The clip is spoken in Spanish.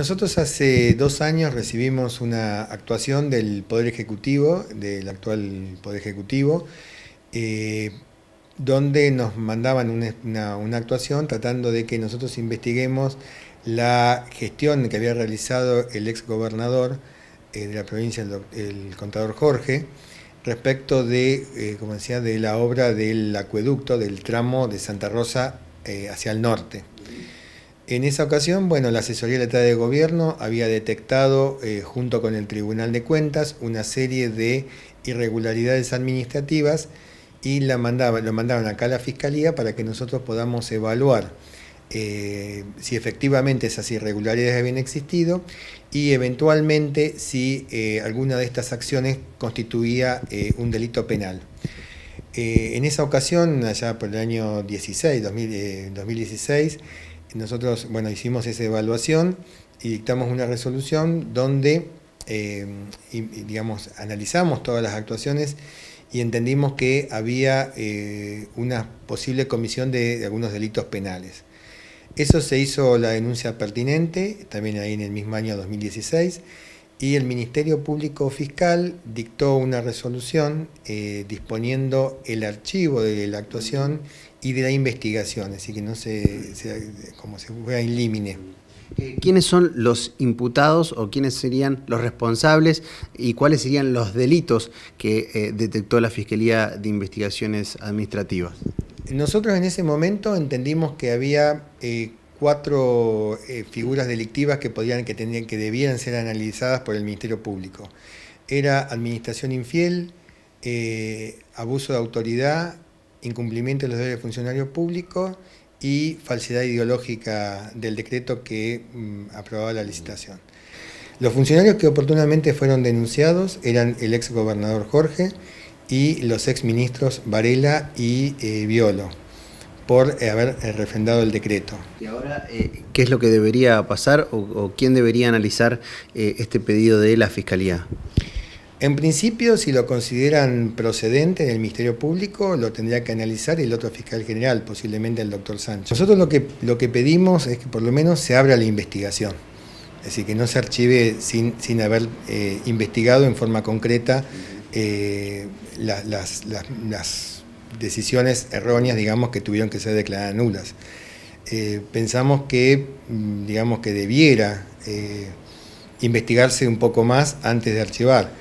Nosotros hace dos años recibimos una actuación del Poder Ejecutivo, del actual Poder Ejecutivo, eh, donde nos mandaban una, actuación tratando de que nosotros investiguemos la gestión que había realizado el ex gobernador eh, de la provincia, el, contador Jorge, respecto de, eh, como decía, de la obra del acueducto del tramo de Santa Rosa hacia el norte. En esa ocasión, bueno, la asesoría de de gobierno había detectado, eh, junto con el Tribunal de Cuentas, una serie de irregularidades administrativas y la lo mandaron acá a la Fiscalía para que nosotros podamos evaluar eh, si efectivamente esas irregularidades habían existido y eventualmente si eh, alguna de estas acciones constituía un delito penal. en esa ocasión, allá por el año 16, 2016, nosotros, hicimos esa evaluación y dictamos una resolución donde, eh, analizamos todas las actuaciones y entendimos que había eh, una posible comisión de, algunos delitos penales. Eso se hizo la denuncia pertinente, también ahí en el mismo año 2016, y el Ministerio Público Fiscal dictó una resolución eh, disponiendo el archivo de la actuación y de la investigación, así que no se, como se en límite. Eh, ¿Quiénes son los imputados o quiénes serían los responsables y cuáles serían los delitos que eh, detectó la Fiscalía de Investigaciones Administrativas? Nosotros en ese momento entendimos que había cuatro eh, figuras delictivas que podían, que que debían ser analizadas por el Ministerio Público. Era administración infiel, eh, abuso de autoridad, incumplimiento de los deberes de funcionario público y falsedad ideológica del decreto que mm, aprobaba la licitación. Los funcionarios que oportunamente fueron denunciados eran el ex gobernador Jorge y los ex ministros Varela y eh, Violo por eh, haber eh, refrendado el decreto. Y ahora, eh, ¿qué es lo que debería pasar o, quién debería analizar este pedido de la Fiscalía? En principio, si lo consideran procedente del el Ministerio Público, lo tendría que analizar el otro fiscal general, posiblemente el doctor Sánchez. Nosotros lo que, lo que pedimos es que por lo menos se abra la investigación, es decir, que no se archive sin, sin haber investigado en forma concreta las decisiones erróneas, digamos, que tuvieron que ser declaradas nulas. Eh, pensamos que, mm, digamos, que debiera eh, investigarse un poco más antes de archivar.